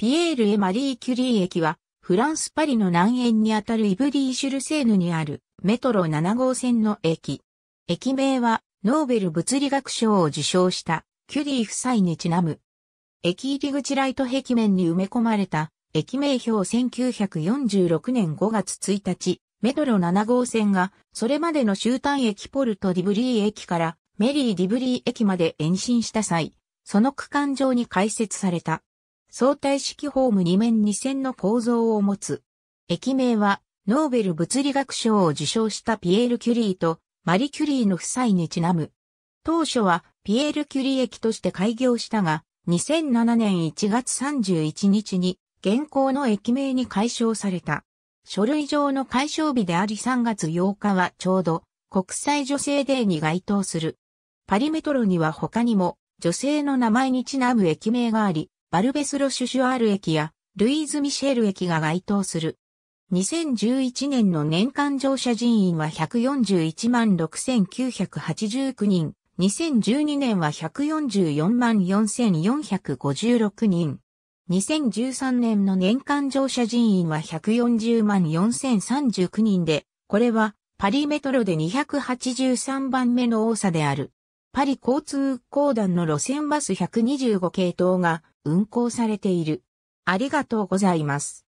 ピエール・エ・マリー・キュリー駅は、フランス・パリの南縁にあたるイブリー・シュルセーヌにあるメトロ7号線の駅。駅名は、ノーベル物理学賞を受賞したキュリー夫妻にちなむ。駅入り口ライト壁面に埋め込まれた、駅名表1946年5月1日、メトロ7号線が、それまでの終端駅ポルト・ディブリー駅からメリー・ディブリー駅まで延伸した際、その区間上に開設された。相対式ホーム2面2線の構造を持つ。駅名は、ノーベル物理学賞を受賞したピエール・キュリーとマリ・キュリーの夫妻にちなむ。当初はピエール・キュリー駅として開業したが、2007年1月31日に現行の駅名に解消された。書類上の解消日であり3月8日はちょうど国際女性デーに該当する。パリメトロには他にも女性の名前にちなむ駅名があり、バルベスロ・シュシュアール駅やルイーズ・ミシェル駅が該当する。2011年の年間乗車人員は141万6989人、2012年は144万4456人。2013年の年間乗車人員は140万4039人で、これはパリメトロで283番目の多さである。パリ交通公団の路線バス125系統が運行されている。ありがとうございます。